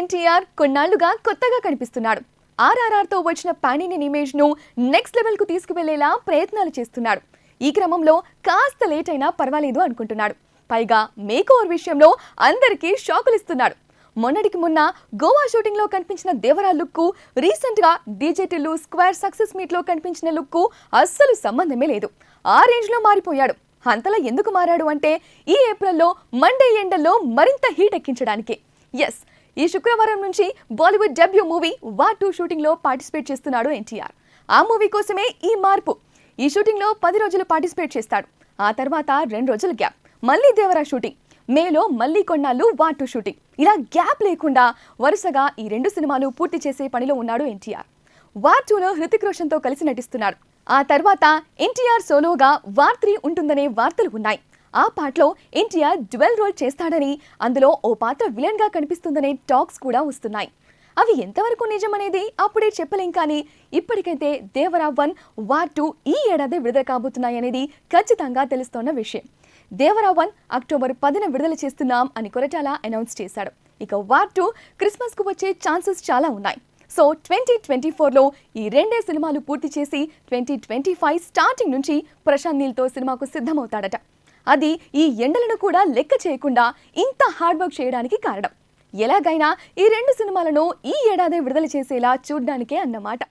ఎన్టీఆర్ కొన్నాళ్లుగా కొత్తగా కనిపిస్తున్నాడు ఆర్ఆర్ఆర్తో వచ్చిన పానీని ఇమేజ్ ను నెక్స్ట్ లెవెల్ కు తీసుకువెళ్లేలా ప్రయత్నాలు చేస్తున్నాడు ఈ క్రమంలో కాస్త లేట్ అయినా పర్వాలేదు అనుకుంటున్నాడు పైగా మేకోవర్ విషయంలో అందరికీ షాకులు ఇస్తున్నాడు మొన్నటికి మొన్న గోవా షూటింగ్ లో కనిపించిన దేవరా లుక్కు గా డీజేటీలు స్క్వేర్ సక్సెస్ మీట్ లో కనిపించిన లుక్కు అస్సలు సంబంధమే లేదు ఆ రేంజ్ లో మారిపోయాడు అంతలా ఎందుకు మారాడు అంటే ఈ ఏప్రిల్లో మండే ఎండల్లో మరింత హీట్ ఎక్కించడానికి ఎస్ ఈ శుక్రవారం నుంచి Bollywood debut movie War two షూటింగ్లో పార్టిసిపేట్ చేస్తున్నాడు ఎన్టీఆర్ ఆ మూవీ కోసమే ఈ మార్పు ఈ షూటింగ్లో పది రోజులు పార్టిసిపేట్ చేస్తాడు ఆ తర్వాత రెండు రోజుల గ్యాప్ మళ్ళీ దేవరా షూటింగ్ మేలో మళ్ళీ కొన్నాళ్ళు వా టూ షూటింగ్ ఇలా గ్యాప్ లేకుండా వరుసగా ఈ రెండు సినిమాలు పూర్తి చేసే పనిలో ఉన్నాడు ఎన్టీఆర్ వార్ టూలో హృతిక్ రోషన్తో కలిసి నటిస్తున్నాడు ఆ తర్వాత ఎన్టీఆర్ సోలోగా వార్ త్రీ ఉంటుందనే వార్తలు ఉన్నాయి ఆ పాటలో ఎన్టీఆర్ డ్యువెల్ రోల్ చేస్తాడని అందులో ఓ పాత్ర విలన్గా కనిపిస్తుందనే టాక్స్ కూడా వస్తున్నాయి అవి ఎంతవరకు నిజమనేది అప్పుడే చెప్పలేం కానీ ఇప్పటికైతే దేవరా వన్ వార్ టూ ఈ ఏడాది విడుదల కాబోతున్నాయనేది ఖచ్చితంగా తెలుస్తోన్న విషయం దేవరా వన్ అక్టోబర్ పదిన విడుదల చేస్తున్నాం అని కొరటాల అనౌన్స్ చేశాడు ఇక వార్ టూ క్రిస్మస్కు వచ్చే ఛాన్సెస్ చాలా ఉన్నాయి సో ట్వంటీ ట్వంటీ ఫోర్లో ఈ రెండే సినిమాలు పూర్తి చేసి ట్వంటీ ట్వంటీ ఫైవ్ స్టార్టింగ్ నుంచి ప్రశాంత్ నీల్తో సినిమాకు సిద్ధమవుతాడట అది ఈ ఎండలను కూడా లెక్క చేయకుండా ఇంత హార్డ్ వర్క్ చేయడానికి కారణం ఎలాగైనా ఈ రెండు సినిమాలను ఈ ఏడాది విడుదల చేసేలా చూడ్డానికే అన్నమాట